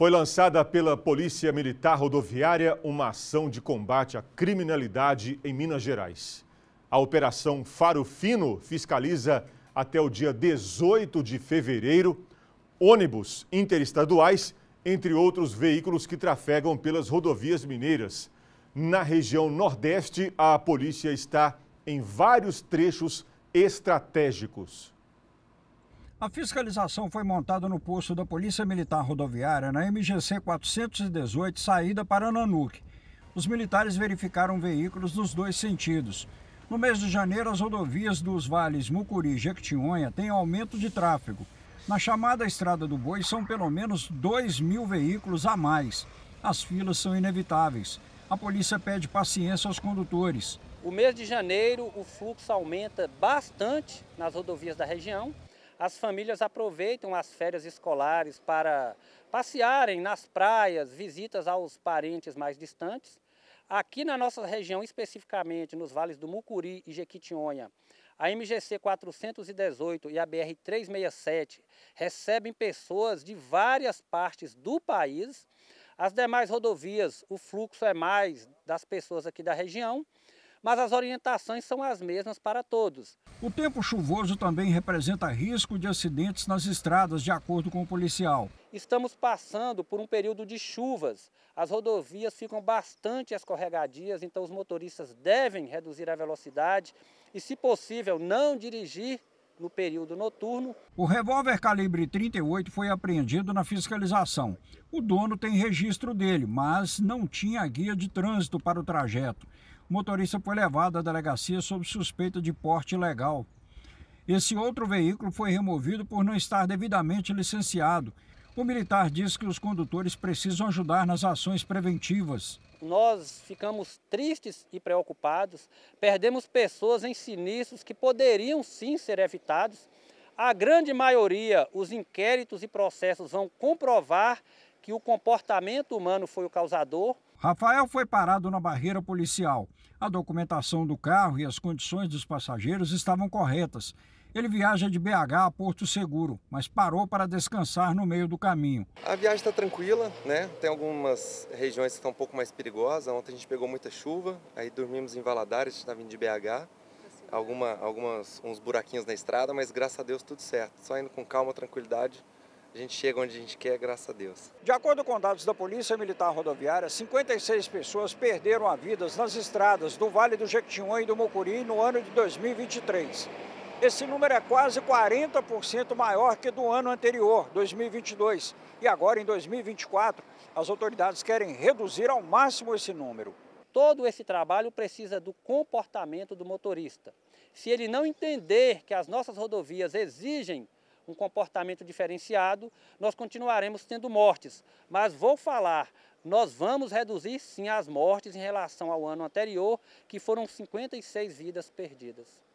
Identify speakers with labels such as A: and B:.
A: Foi lançada pela Polícia Militar Rodoviária uma ação de combate à criminalidade em Minas Gerais. A Operação Faro Fino fiscaliza até o dia 18 de fevereiro ônibus interestaduais, entre outros veículos que trafegam pelas rodovias mineiras. Na região Nordeste, a polícia está em vários trechos estratégicos. A fiscalização foi montada no posto da Polícia Militar Rodoviária, na MGC 418, saída para Nanuque. Os militares verificaram veículos nos dois sentidos. No mês de janeiro, as rodovias dos vales Mucuri e Jequitinhonha têm aumento de tráfego. Na chamada Estrada do Boi, são pelo menos 2 mil veículos a mais. As filas são inevitáveis. A polícia pede paciência aos condutores.
B: O mês de janeiro, o fluxo aumenta bastante nas rodovias da região. As famílias aproveitam as férias escolares para passearem nas praias, visitas aos parentes mais distantes. Aqui na nossa região, especificamente nos vales do Mucuri e Jequitinhonha, a MGC 418 e a BR 367 recebem pessoas de várias partes do país. As demais rodovias, o fluxo é mais das pessoas aqui da região mas as orientações são as mesmas para todos.
A: O tempo chuvoso também representa risco de acidentes nas estradas, de acordo com o policial.
B: Estamos passando por um período de chuvas. As rodovias ficam bastante escorregadias, então os motoristas devem reduzir a velocidade e, se possível, não dirigir no período noturno.
A: O revólver calibre 38 foi apreendido na fiscalização. O dono tem registro dele, mas não tinha guia de trânsito para o trajeto. O motorista foi levado à delegacia sob suspeita de porte ilegal. Esse outro veículo foi removido por não estar devidamente licenciado. O militar diz que os condutores precisam ajudar nas ações preventivas.
B: Nós ficamos tristes e preocupados, perdemos pessoas em sinistros que poderiam sim ser evitados. A grande maioria, os inquéritos e processos vão comprovar que o comportamento humano foi o causador,
A: Rafael foi parado na barreira policial. A documentação do carro e as condições dos passageiros estavam corretas. Ele viaja de BH a Porto Seguro, mas parou para descansar no meio do caminho.
B: A viagem está tranquila, né? Tem algumas regiões que estão um pouco mais perigosas. Ontem a gente pegou muita chuva, aí dormimos em Valadares, a gente está vindo de BH. Alguma, algumas uns buraquinhos na estrada, mas graças a Deus tudo certo. Só indo com calma, tranquilidade. A gente chega onde a gente quer, graças a Deus. De
A: acordo com dados da Polícia Militar Rodoviária, 56 pessoas perderam a vida nas estradas do Vale do Jequitinhonha e do Mucuri no ano de 2023. Esse número é quase 40% maior que do ano anterior, 2022. E agora, em 2024,
B: as autoridades querem reduzir ao máximo esse número. Todo esse trabalho precisa do comportamento do motorista. Se ele não entender que as nossas rodovias exigem um comportamento diferenciado, nós continuaremos tendo mortes. Mas vou falar, nós vamos reduzir sim as mortes em relação ao ano anterior, que foram 56 vidas perdidas.